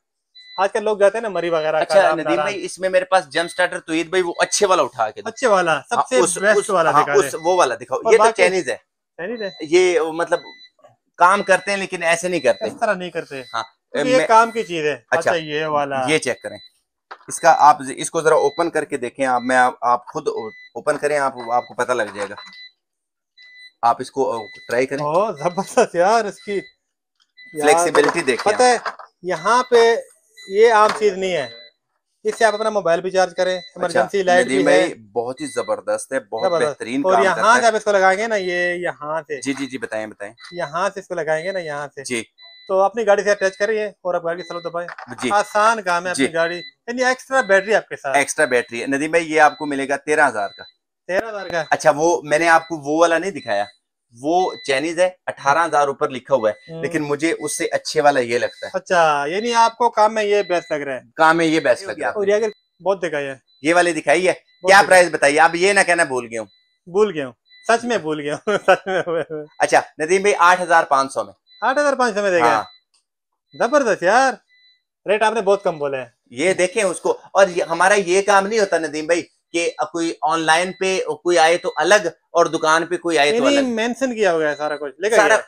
आजकल लोग जाते हैं ना मरी वगैरह अच्छा नदीम भाई इसमें मेरे पास जम स्टार्टर तो भाई वो अच्छे वाला उठा के अच्छे वाला हाँ, सबसे बेस्ट वाला हाँ, दिखा वो वाला दिखाओ ये तो चाइनीज है ये मतलब काम करते हैं लेकिन ऐसे नहीं करते इस तरह नहीं करते हाँ तो ये काम की चीज है अच्छा, अच्छा, ये वाला ये चेक करें इसका आप इसको जरा ओपन करके देखें आप मैं आप, आप खुद ओपन करें आप आपको पता लग जाएगा आप इसको ट्राई करें ओ जबरदस्त यार इसकी फ्लेक्सिबिलिटी देखें पता है यहाँ पे ये आम चीज नहीं है इससे आप अपना तो मोबाइल भी चार्ज करें इमरजेंसी अच्छा, लाइट भी है बहुत ही जबरदस्त है बहुत बेहतरीन और यहाँ से आप इसको लगाएंगे ना ये यहाँ से जी जी जी बताए बताए यहाँ से इसको लगाएंगे ना यहाँ से जी तो अपनी गाड़ी से अटैच करिए और आप गाड़ी चलो दबाए तो आसान काम है अपनी गाड़ी यानी एक्स्ट्रा बैटरी आपके साथ एक्स्ट्रा बैटरी है नदी भाई ये आपको मिलेगा तेरह हजार का तेरह हजार का अच्छा वो मैंने आपको वो वाला नहीं दिखाया वो चाइनीज है अठारह हजार ऊपर लिखा हुआ है हम्म। लेकिन मुझे उससे अच्छे वाला ये लगता है अच्छा यानी आपको काम में ये बेस्ट लग रहा है काम में ये बेस्ट लग रहा है और ये बहुत दिखाई है ये वाले दिखाई है क्या प्राइस बताइए आप ये ना कहना भूल गया हूँ भूल गये हूँ सच में भूल गया अच्छा नदीम भाई आठ हजार पाँच सौ में आठ हजार पाँच सौ में देखा हाँ। जबरदस्त यार रेट आपने बहुत कम बोला है ये देखें उसको और हमारा ये काम नहीं होता नदीम भाई कि कोई ऑनलाइन पे कोई आए तो अलग और दुकान पे कोई आए तो अलग मेंशन किया हुआ है सारा कुछ लिखा सारा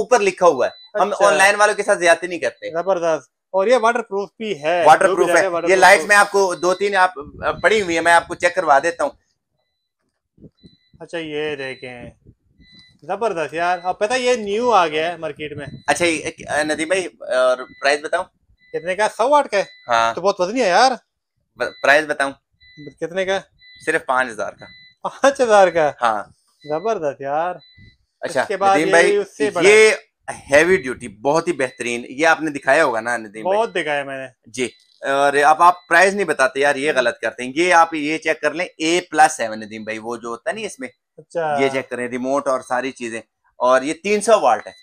ऊपर लिखा हुआ है अच्छा। हम ऑनलाइन वालों के साथ ज्यादा नहीं करते जबरदस्त और ये वाटर प्रूफ भी है वाटर प्रूफ है ये लाइट में आपको दो तीन आप पड़ी हुई है मैं आपको चेक करवा देता हूँ अच्छा ये देखे जबरदस्त यार अब पता ये न्यू आ गया है मार्केट में अच्छा नदी भाई और प्राइस बताऊं कितने का सौ वाट का हाँ। तो बहुत वजनी है यार प्राइस बताऊं कितने का सिर्फ पाँच हजार का पाँच हजार का हाँ जबरदस्त यार अच्छा नदीम भाई ये, ये हैवी ड्यूटी बहुत ही बेहतरीन ये आपने दिखाया होगा ना नदीम बहुत दिखाया मैंने जी और अब आप प्राइस नहीं बताते यार ये गलत करते हैं ये आप ये चेक कर लें ए प्लस है नदीम भाई वो जो होता है ना इसमें अच्छा ये चेक करें रिमोट और सारी चीजें और ये तीन सौ वाल्ट है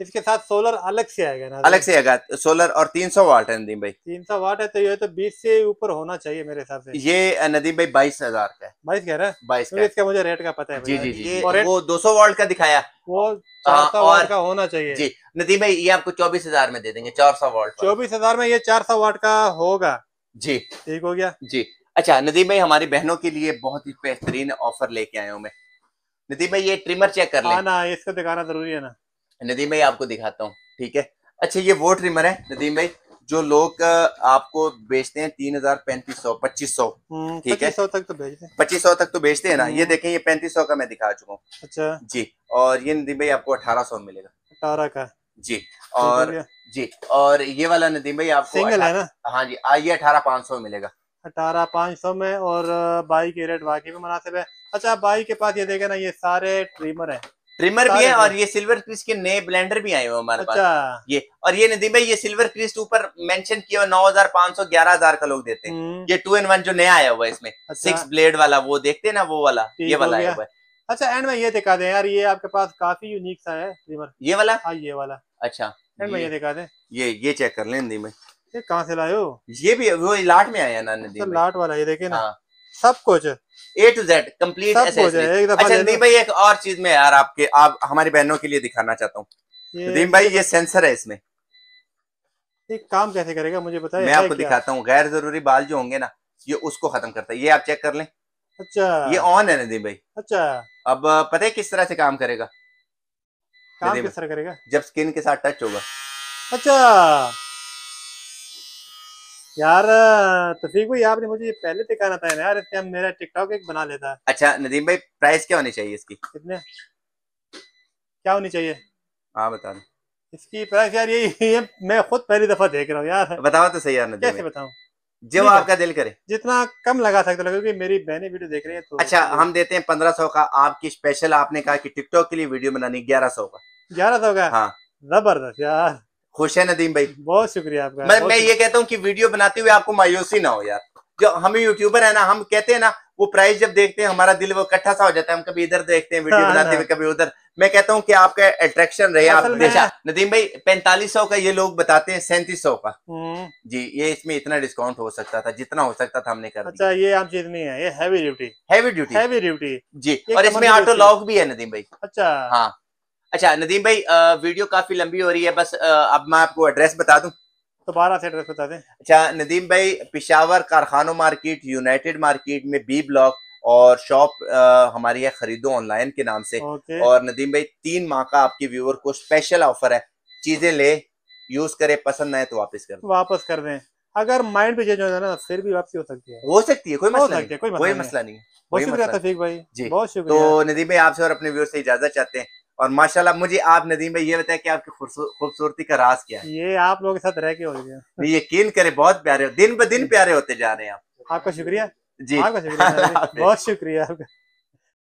इसके साथ सोलर अलग से आएगा ना अलग से आएगा सोलर और 300 वाट है नदीम भाई 300 वाट है तो ये तो 20 से ऊपर होना चाहिए मेरे हिसाब से ये नदीम भाई बाईस हजार का है बाईस कह रहा है बाईस तो इसका मुझे रेट का पता है जी जी जी और वो 200 वाट का दिखाया वो हाँ, चार सौ वाट का होना चाहिए जी नदीम भाई ये आपको चौबीस हजार में दे देंगे चार सौ वाट चौबीस हजार में ये चार सौ वाट का होगा जी ठीक हो गया जी अच्छा नदीम भाई हमारी बहनों के लिए बहुत ही बेहतरीन ऑफर लेके आये हूँ मैं नदीम भाई ये ट्रिमर चेक कर लेना हाँ इसको दिखाना जरूरी है ना नदीम भाई आपको दिखाता हूँ ठीक है अच्छा ये वो ट्रिमर है नदीम भाई जो लोग आपको बेचते हैं तीन हजार पैंतीस सौ पच्चीस सौ हम्म, ठीक है सौ तक तो भेजते हैं पच्चीस सौ तक तो बेचते हैं ना ये हम्म। देखें ये पैंतीस सौ का मैं दिखा चुका हूँ अच्छा जी और ये नदीम भाई आपको अठारह सौ मिलेगा अठारह का जी तो और जी और ये वाला नदीम भाई आपको सिंगल है ना हाँ जी आइए अठारह पाँच सौ मिलेगा अठारह पाँच सौ में और बाई के रेट वाकई में मुनासिब है अच्छा बाई के पास ये देखे ना ये सारे ट्रिमर है ट्रिमर भी है और ये सिल्वर क्रिस्ट के नए ब्लेंडर भी आए हुए हमारे अच्छा। पास ये और ये नदी भाई ये सिल्वर क्रिस्ट ऊपर मेंशन किया हुआ नौ हजार पांच सौ ग्यारह हजार का लोग देते हैं हम्म। ये टू एंड वन जो नया आया हुआ है इसमें सिक्स अच्छा। ब्लेड वाला वो देखते हैं ना वो वाला ये वाला आया हुआ है अच्छा एंड में ये दिखा दे यार ये आपके पास काफी यूनिक सा है ट्रिमर ये वाला हाँ ये वाला अच्छा एंड में ये दिखा दे ये ये चेक कर ले नदी में ये कहाँ से लाए हो ये भी वो लाट में आया ना अच्छा, नदी लाट वाला ये देखे ना हाँ। सब कुछ ए टू जेड कम्प्लीट अच्छा भाई एक और चीज में यार आपके आप हमारी बहनों के लिए दिखाना चाहता हूँ नदीम भाई ये सेंसर है इसमें एक काम कैसे करेगा मुझे बताया मैं आपको दिखाता हूँ गैर जरूरी बाल जो होंगे ना ये उसको खत्म करता है ये आप चेक कर लें अच्छा ये ऑन है नदीम भाई अच्छा अब पता है किस तरह से काम करेगा काम किस तरह करेगा जब स्किन के साथ टच होगा अच्छा यार तफीक भाई आपने मुझे ये पहले दिखाना था यार इससे मेरा टिकटॉक एक बना लेता अच्छा नदीम भाई प्राइस क्या होनी चाहिए इसकी कितने क्या होनी चाहिए हाँ बता दो इसकी प्राइस यार यही ये मैं खुद पहली दफा देख रहा हूँ यार बताओ तो सही यार नदीम कैसे बताऊँ जो आपका दिल करे जितना कम लगा सकते हो क्योंकि मेरी बहने वीडियो देख रही है तो अच्छा हम देते हैं पंद्रह सौ का आपकी स्पेशल आपने कहा कि टिकटॉक के लिए वीडियो बनानी ग्यारह सौ का ग्यारह सौ का हाँ जबरदस्त यार खुश है नदीम भाई बहुत शुक्रिया आपका मैं मैं ये कहता हूँ कि वीडियो बनाते हुए आपको मायूसी ना हो यार जो हम यूट्यूबर है ना हम कहते हैं ना वो प्राइस जब देखते हैं हमारा दिल वो इकट्ठा सा हो जाता है हम कभी इधर देखते हैं वीडियो हाँ, बनाते हाँ। हुए कभी उधर मैं कहता हूँ कि आपका अट्रैक्शन रहे आप हमेशा नदीम भाई पैंतालीस सौ का ये लोग बताते हैं सैंतीस सौ का हम्म। जी ये इसमें इतना डिस्काउंट हो सकता था जितना हो सकता था हमने कर अच्छा ये आप चीज है ये heavy duty heavy duty heavy duty जी और इसमें ऑटो लॉक भी है नदीम भाई अच्छा हाँ अच्छा नदीम भाई आ, वीडियो काफी लंबी हो रही है बस आ, अब मैं आपको एड्रेस बता दूं दोबारा से एड्रेस बता दें अच्छा नदीम भाई पिशावर कारखानों मार्केट यूनाइटेड मार्केट में बी ब्लॉक और शॉप हमारी है खरीदो ऑनलाइन के नाम से और नदीम भाई तीन माह का आपके व्यूअर को स्पेशल ऑफर है चीजें ले यूज करे पसंद आए तो वापस कर वापस कर दें अगर माइंड पे चेंज हो जाए ना तो फिर भी वापसी हो सकती है हो सकती है कोई मसला नहीं कोई मसला नहीं बहुत शुक्रिया तफीक भाई जी बहुत शुक्रिया तो नदीम भाई आपसे और अपने व्यूअर से इजाजत चाहते हैं और माशाल्लाह मुझे आप नदीम भाई ये बताया कि आपकी खूबसूरती का राज क्या है ये आप लोगों के साथ रह के हो गया यकीन करे बहुत प्यारे हो दिन ब दिन प्यारे होते जा रहे हैं आप आपका शुक्रिया जी आपका शुक्रिया बहुत शुक्रिया आपका